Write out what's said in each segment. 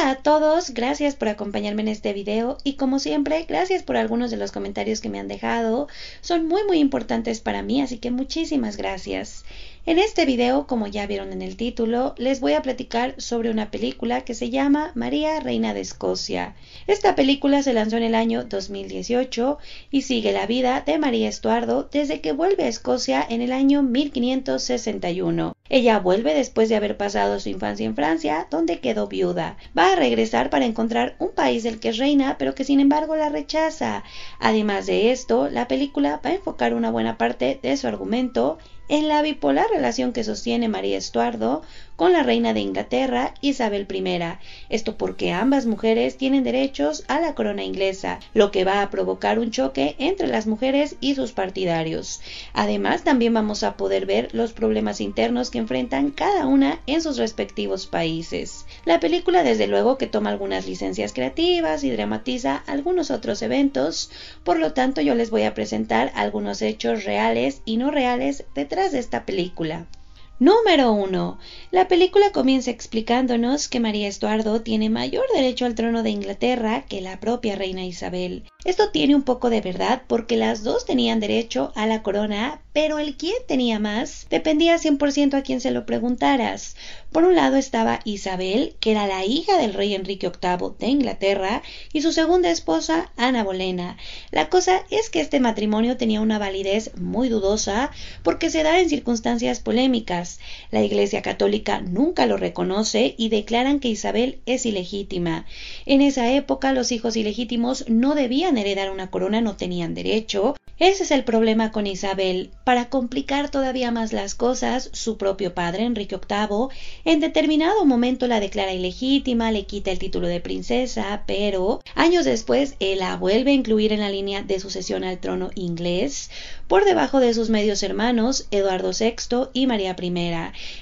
Hola a todos, gracias por acompañarme en este video y como siempre, gracias por algunos de los comentarios que me han dejado. Son muy muy importantes para mí, así que muchísimas gracias. En este video, como ya vieron en el título, les voy a platicar sobre una película que se llama María Reina de Escocia. Esta película se lanzó en el año 2018 y sigue la vida de María Estuardo desde que vuelve a Escocia en el año 1561. Ella vuelve después de haber pasado su infancia en Francia, donde quedó viuda. Va a regresar para encontrar un país del que reina, pero que sin embargo la rechaza. Además de esto, la película va a enfocar una buena parte de su argumento en la bipolar relación que sostiene María Estuardo con la reina de Inglaterra, Isabel I. Esto porque ambas mujeres tienen derechos a la corona inglesa, lo que va a provocar un choque entre las mujeres y sus partidarios. Además, también vamos a poder ver los problemas internos que enfrentan cada una en sus respectivos países. La película, desde luego, que toma algunas licencias creativas y dramatiza algunos otros eventos, por lo tanto yo les voy a presentar algunos hechos reales y no reales detrás de esta película. Número 1. La película comienza explicándonos que María Estuardo tiene mayor derecho al trono de Inglaterra que la propia reina Isabel. Esto tiene un poco de verdad porque las dos tenían derecho a la corona, pero el quién tenía más dependía 100% a quien se lo preguntaras. Por un lado estaba Isabel, que era la hija del rey Enrique VIII de Inglaterra, y su segunda esposa, Ana Bolena. La cosa es que este matrimonio tenía una validez muy dudosa porque se da en circunstancias polémicas. La Iglesia Católica nunca lo reconoce y declaran que Isabel es ilegítima. En esa época los hijos ilegítimos no debían heredar una corona, no tenían derecho. Ese es el problema con Isabel para complicar todavía más las cosas, su propio padre, Enrique VIII, en determinado momento la declara ilegítima, le quita el título de princesa, pero años después él la vuelve a incluir en la línea de sucesión al trono inglés, por debajo de sus medios hermanos, Eduardo VI y María I.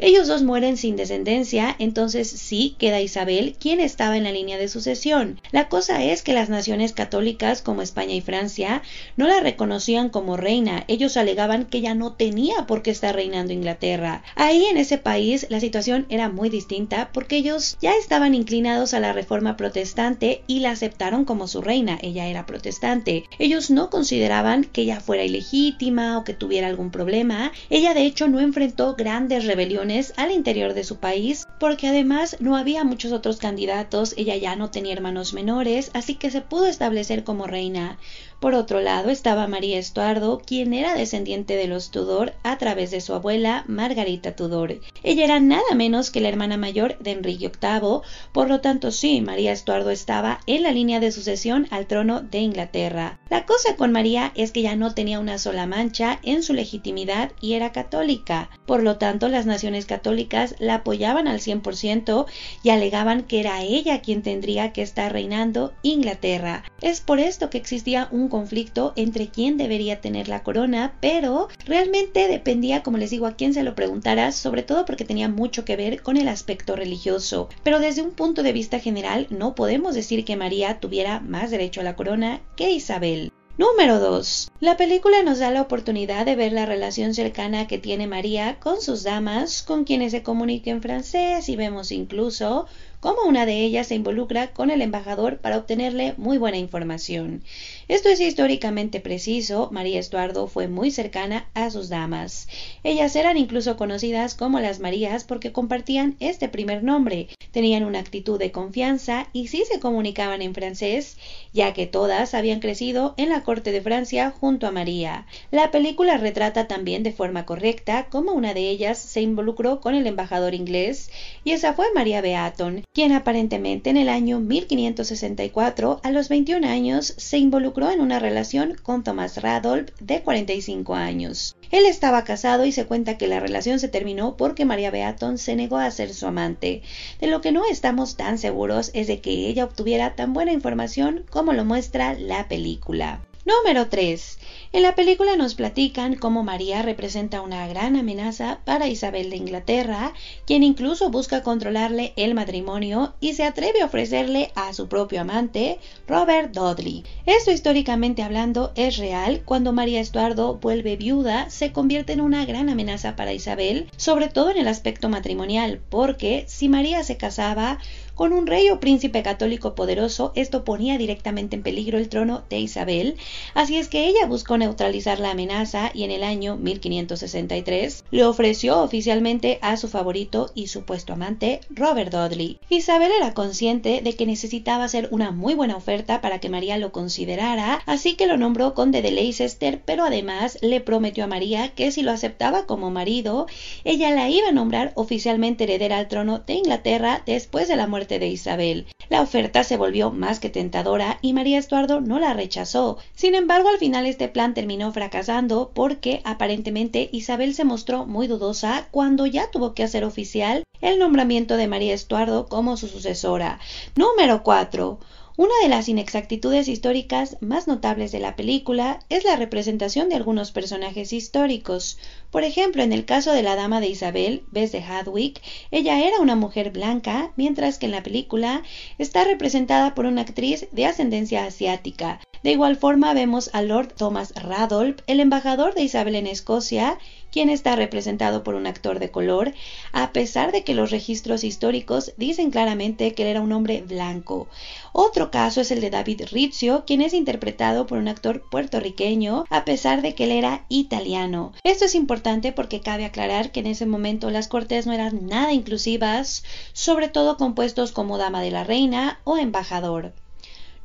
Ellos dos mueren sin descendencia, entonces sí queda Isabel, quien estaba en la línea de sucesión. La cosa es que las naciones católicas como España y Francia no la reconocían como reina, ellos alegaban que ya no tenía por qué estar reinando Inglaterra. Ahí en ese país la situación era muy distinta porque ellos ya estaban inclinados a la reforma protestante y la aceptaron como su reina, ella era protestante. Ellos no consideraban que ella fuera ilegítima o que tuviera algún problema. Ella de hecho no enfrentó grandes rebeliones al interior de su país porque además no había muchos otros candidatos, ella ya no tenía hermanos menores, así que se pudo establecer como reina. Por otro lado estaba María Estuardo, quien era descendiente de los Tudor a través de su abuela Margarita Tudor. Ella era nada menos que la hermana mayor de Enrique VIII, por lo tanto sí, María Estuardo estaba en la línea de sucesión al trono de Inglaterra. La cosa con María es que ya no tenía una sola mancha en su legitimidad y era católica. Por lo tanto, las naciones católicas la apoyaban al 100% y alegaban que era ella quien tendría que estar reinando Inglaterra. Es por esto que existía un conflicto entre quién debería tener la corona, pero realmente dependía, como les digo, a quién se lo preguntara sobre todo porque tenía mucho que ver con el aspecto religioso. Pero desde un punto de vista general, no podemos decir que María tuviera más derecho a la corona que Isabel. Número 2. La película nos da la oportunidad de ver la relación cercana que tiene María con sus damas, con quienes se comunica en francés y vemos incluso Cómo una de ellas se involucra con el embajador para obtenerle muy buena información. Esto es históricamente preciso, María Estuardo fue muy cercana a sus damas. Ellas eran incluso conocidas como las Marías porque compartían este primer nombre, tenían una actitud de confianza y sí se comunicaban en francés, ya que todas habían crecido en la corte de Francia junto a María. La película retrata también de forma correcta cómo una de ellas se involucró con el embajador inglés, y esa fue María Beaton, quien aparentemente en el año 1564, a los 21 años, se involucró en una relación con Thomas Radolf, de 45 años. Él estaba casado y se cuenta que la relación se terminó porque María Beaton se negó a ser su amante. De lo que no estamos tan seguros es de que ella obtuviera tan buena información como lo muestra la película. Número 3. En la película nos platican cómo María representa una gran amenaza para Isabel de Inglaterra, quien incluso busca controlarle el matrimonio y se atreve a ofrecerle a su propio amante, Robert Dudley. Esto históricamente hablando es real. Cuando María Estuardo vuelve viuda, se convierte en una gran amenaza para Isabel, sobre todo en el aspecto matrimonial, porque si María se casaba, con un rey o príncipe católico poderoso, esto ponía directamente en peligro el trono de Isabel, así es que ella buscó neutralizar la amenaza y en el año 1563 le ofreció oficialmente a su favorito y supuesto amante, Robert Dudley. Isabel era consciente de que necesitaba hacer una muy buena oferta para que María lo considerara, así que lo nombró conde de Leicester, pero además le prometió a María que si lo aceptaba como marido, ella la iba a nombrar oficialmente heredera al trono de Inglaterra después de la muerte de Isabel. La oferta se volvió más que tentadora y María Estuardo no la rechazó. Sin embargo, al final este plan terminó fracasando porque aparentemente Isabel se mostró muy dudosa cuando ya tuvo que hacer oficial el nombramiento de María Estuardo como su sucesora. Número 4. Una de las inexactitudes históricas más notables de la película es la representación de algunos personajes históricos. Por ejemplo, en el caso de la dama de Isabel, Bess de Hadwick, ella era una mujer blanca, mientras que en la película está representada por una actriz de ascendencia asiática. De igual forma vemos a Lord Thomas Radolf, el embajador de Isabel en Escocia, quien está representado por un actor de color, a pesar de que los registros históricos dicen claramente que él era un hombre blanco. Otro caso es el de David Rizzio, quien es interpretado por un actor puertorriqueño, a pesar de que él era italiano. Esto es importante porque cabe aclarar que en ese momento las cortes no eran nada inclusivas, sobre todo con puestos como dama de la reina o embajador.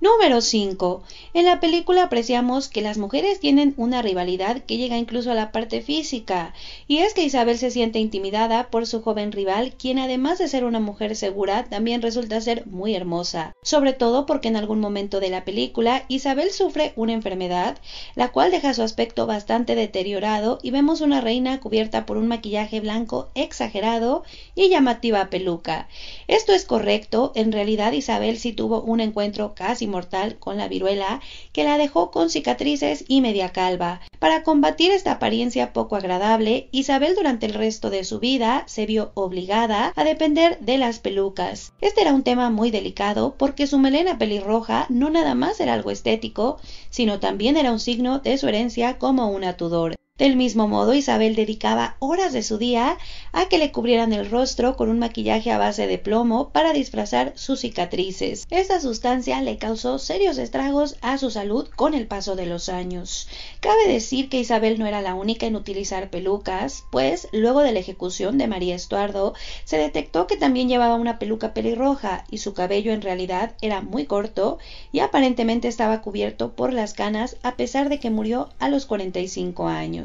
Número 5. En la película apreciamos que las mujeres tienen una rivalidad que llega incluso a la parte física, y es que Isabel se siente intimidada por su joven rival, quien además de ser una mujer segura, también resulta ser muy hermosa, sobre todo porque en algún momento de la película Isabel sufre una enfermedad, la cual deja su aspecto bastante deteriorado y vemos una reina cubierta por un maquillaje blanco exagerado y llamativa peluca. Esto es correcto, en realidad Isabel sí tuvo un encuentro casi mortal con la viruela, que la dejó con cicatrices y media calva. Para combatir esta apariencia poco agradable, Isabel durante el resto de su vida se vio obligada a depender de las pelucas. Este era un tema muy delicado porque su melena pelirroja no nada más era algo estético, sino también era un signo de su herencia como una Tudor. Del mismo modo, Isabel dedicaba horas de su día a que le cubrieran el rostro con un maquillaje a base de plomo para disfrazar sus cicatrices. Esta sustancia le causó serios estragos a su salud con el paso de los años. Cabe decir que Isabel no era la única en utilizar pelucas, pues luego de la ejecución de María Estuardo se detectó que también llevaba una peluca pelirroja y su cabello en realidad era muy corto y aparentemente estaba cubierto por las canas a pesar de que murió a los 45 años.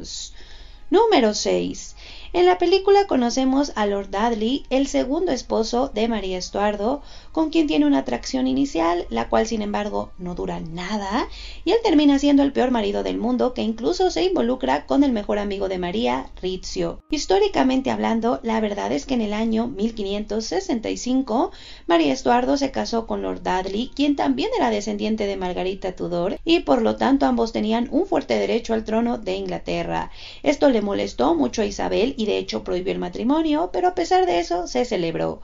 Número 6. En la película conocemos a Lord Dudley, el segundo esposo de María Estuardo, con quien tiene una atracción inicial, la cual sin embargo no dura nada, y él termina siendo el peor marido del mundo que incluso se involucra con el mejor amigo de María, Rizio. Históricamente hablando, la verdad es que en el año 1565 María Estuardo se casó con Lord Dudley, quien también era descendiente de Margarita Tudor, y por lo tanto ambos tenían un fuerte derecho al trono de Inglaterra. Esto le molestó mucho a Isabel y de hecho prohibió el matrimonio, pero a pesar de eso se celebró.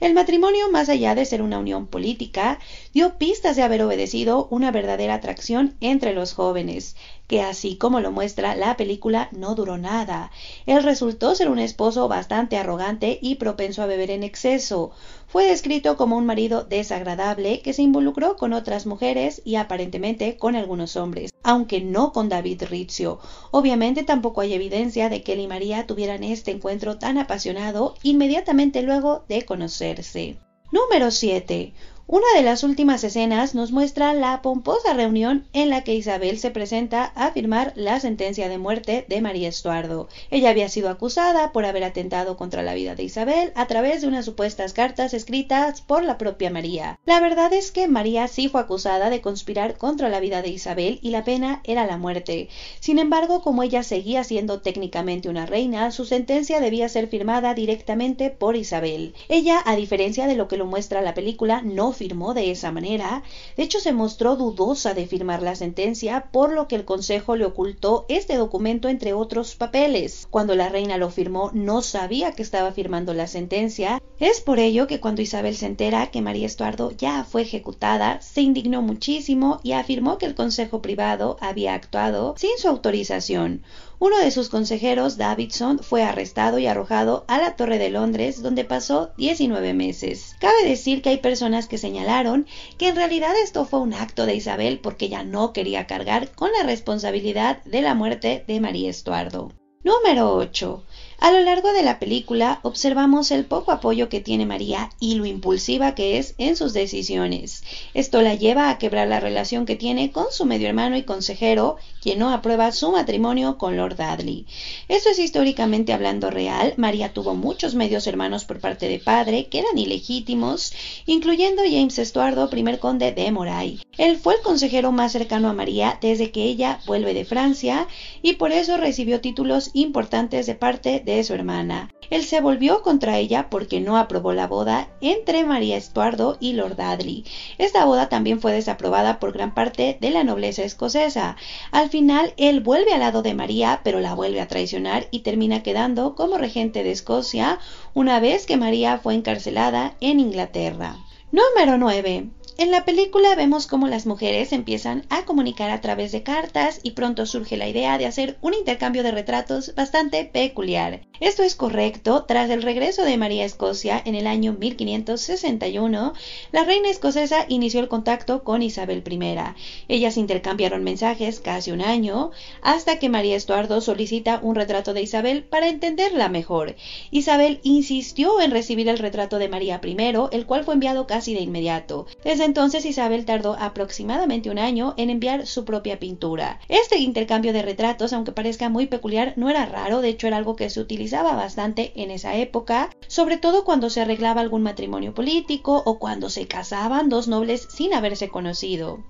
El matrimonio, más allá de ser una unión política, dio pistas de haber obedecido una verdadera atracción entre los jóvenes, que así como lo muestra la película no duró nada. Él resultó ser un esposo bastante arrogante y propenso a beber en exceso, fue descrito como un marido desagradable que se involucró con otras mujeres y aparentemente con algunos hombres, aunque no con David Rizzio. Obviamente tampoco hay evidencia de que él y María tuvieran este encuentro tan apasionado inmediatamente luego de conocerse. Número 7. Una de las últimas escenas nos muestra la pomposa reunión en la que Isabel se presenta a firmar la sentencia de muerte de María Estuardo. Ella había sido acusada por haber atentado contra la vida de Isabel a través de unas supuestas cartas escritas por la propia María. La verdad es que María sí fue acusada de conspirar contra la vida de Isabel y la pena era la muerte. Sin embargo, como ella seguía siendo técnicamente una reina, su sentencia debía ser firmada directamente por Isabel. Ella, a diferencia de lo que lo muestra la película, no firmó de esa manera. De hecho, se mostró dudosa de firmar la sentencia, por lo que el Consejo le ocultó este documento entre otros papeles. Cuando la reina lo firmó, no sabía que estaba firmando la sentencia. Es por ello que cuando Isabel se entera que María Estuardo ya fue ejecutada, se indignó muchísimo y afirmó que el Consejo Privado había actuado sin su autorización uno de sus consejeros, Davidson, fue arrestado y arrojado a la Torre de Londres, donde pasó 19 meses. Cabe decir que hay personas que señalaron que en realidad esto fue un acto de Isabel porque ella no quería cargar con la responsabilidad de la muerte de María Estuardo. Número 8. A lo largo de la película observamos el poco apoyo que tiene María y lo impulsiva que es en sus decisiones. Esto la lleva a quebrar la relación que tiene con su medio hermano y consejero, quien no aprueba su matrimonio con Lord Dudley. Esto es históricamente hablando real. María tuvo muchos medios hermanos por parte de padre que eran ilegítimos, incluyendo James Estuardo, primer conde de Moray. Él fue el consejero más cercano a María desde que ella vuelve de Francia y por eso recibió títulos importantes de parte de de su hermana. Él se volvió contra ella porque no aprobó la boda entre María Estuardo y Lord Adley. Esta boda también fue desaprobada por gran parte de la nobleza escocesa. Al final, él vuelve al lado de María, pero la vuelve a traicionar y termina quedando como regente de Escocia una vez que María fue encarcelada en Inglaterra. Número 9. En la película vemos cómo las mujeres empiezan a comunicar a través de cartas y pronto surge la idea de hacer un intercambio de retratos bastante peculiar. Esto es correcto tras el regreso de María Escocia en el año 1561, la reina escocesa inició el contacto con Isabel I. Ellas intercambiaron mensajes casi un año hasta que María Estuardo solicita un retrato de Isabel para entenderla mejor. Isabel insistió en recibir el retrato de María I, el cual fue enviado casi de inmediato. Desde entonces Isabel tardó aproximadamente un año en enviar su propia pintura. Este intercambio de retratos, aunque parezca muy peculiar, no era raro, de hecho era algo que se utilizaba bastante en esa época, sobre todo cuando se arreglaba algún matrimonio político o cuando se casaban dos nobles sin haberse conocido.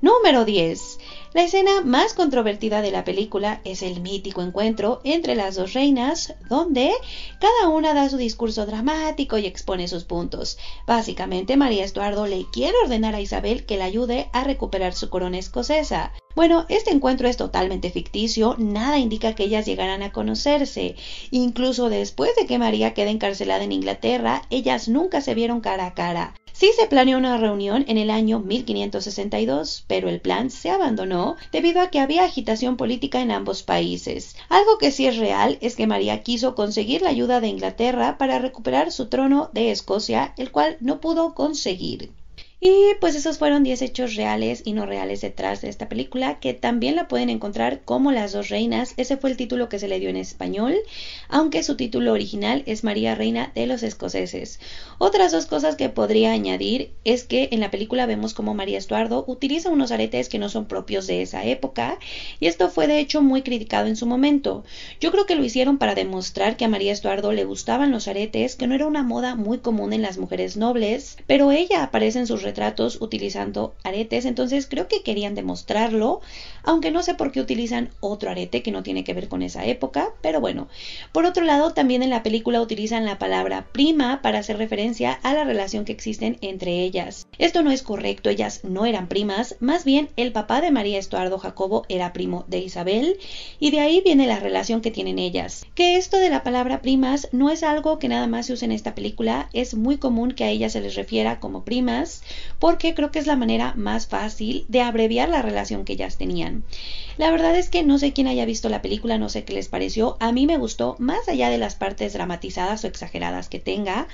Número 10. La escena más controvertida de la película es el mítico encuentro entre las dos reinas, donde cada una da su discurso dramático y expone sus puntos. Básicamente, María Estuardo le quiere ordenar a Isabel que la ayude a recuperar su corona escocesa. Bueno, este encuentro es totalmente ficticio, nada indica que ellas llegarán a conocerse. Incluso después de que María quede encarcelada en Inglaterra, ellas nunca se vieron cara a cara. Sí se planeó una reunión en el año 1562, pero el plan se abandonó debido a que había agitación política en ambos países. Algo que sí es real es que María quiso conseguir la ayuda de Inglaterra para recuperar su trono de Escocia, el cual no pudo conseguir. Y pues esos fueron 10 hechos reales y no reales detrás de esta película, que también la pueden encontrar como Las dos reinas. Ese fue el título que se le dio en español, aunque su título original es María Reina de los Escoceses. Otras dos cosas que podría añadir es que en la película vemos como María Estuardo utiliza unos aretes que no son propios de esa época, y esto fue de hecho muy criticado en su momento. Yo creo que lo hicieron para demostrar que a María Estuardo le gustaban los aretes, que no era una moda muy común en las mujeres nobles, pero ella aparece en sus retratos utilizando aretes, entonces creo que querían demostrarlo, aunque no sé por qué utilizan otro arete que no tiene que ver con esa época, pero bueno. Por otro lado, también en la película utilizan la palabra prima para hacer referencia a la relación que existen entre ellas. Esto no es correcto, ellas no eran primas, más bien el papá de María Estuardo Jacobo era primo de Isabel y de ahí viene la relación que tienen ellas. Que esto de la palabra primas no es algo que nada más se use en esta película, es muy común que a ellas se les refiera como primas, porque creo que es la manera más fácil de abreviar la relación que ellas tenían. La verdad es que no sé quién haya visto la película, no sé qué les pareció, a mí me gustó más allá de las partes dramatizadas o exageradas que tenga,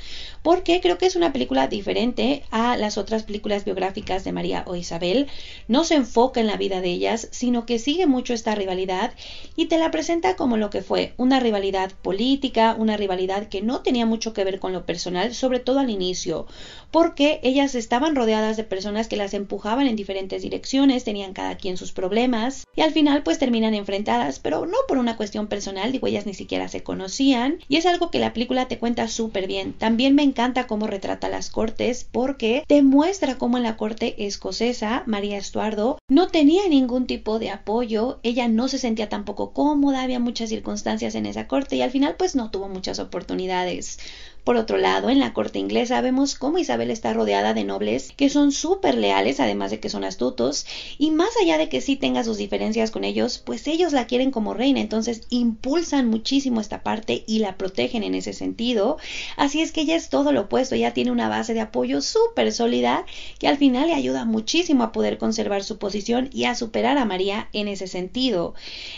porque creo que es una película diferente a las otras películas biográficas de María o Isabel, no se enfoca en la vida de ellas, sino que sigue mucho esta rivalidad y te la presenta como lo que fue, una rivalidad política, una rivalidad que no tenía mucho que ver con lo personal, sobre todo al inicio, porque ellas estaban rodeadas de personas que las empujaban en diferentes direcciones, tenían cada quien sus problemas y al final pues terminan enfrentadas, pero no por una cuestión personal, digo, ellas ni siquiera se conocían y es algo que la película te cuenta súper bien. También me encanta cómo retrata las cortes porque te muestra cómo en la corte escocesa María Estuardo no tenía ningún tipo de apoyo, ella no se sentía tampoco cómoda, había muchas circunstancias en esa corte y al final pues no tuvo muchas oportunidades. Por otro lado, en la corte inglesa vemos cómo Isabel está rodeada de nobles que son súper leales, además de que son astutos, y más allá de que sí tenga sus diferencias con ellos, pues ellos la quieren como reina, entonces impulsan muchísimo esta parte y la protegen en ese sentido. Así es que ella es todo lo opuesto, ella tiene una base de apoyo súper sólida que al final le ayuda muchísimo a poder conservar su posición y a superar a María en ese sentido.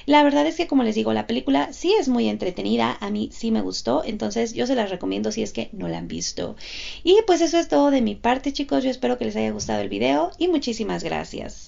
La verdad es que, como les digo, la película sí es muy entretenida, a mí sí me gustó, entonces yo se las recomiendo si es que no la han visto. Y pues eso es todo de mi parte chicos, yo espero que les haya gustado el video y muchísimas gracias.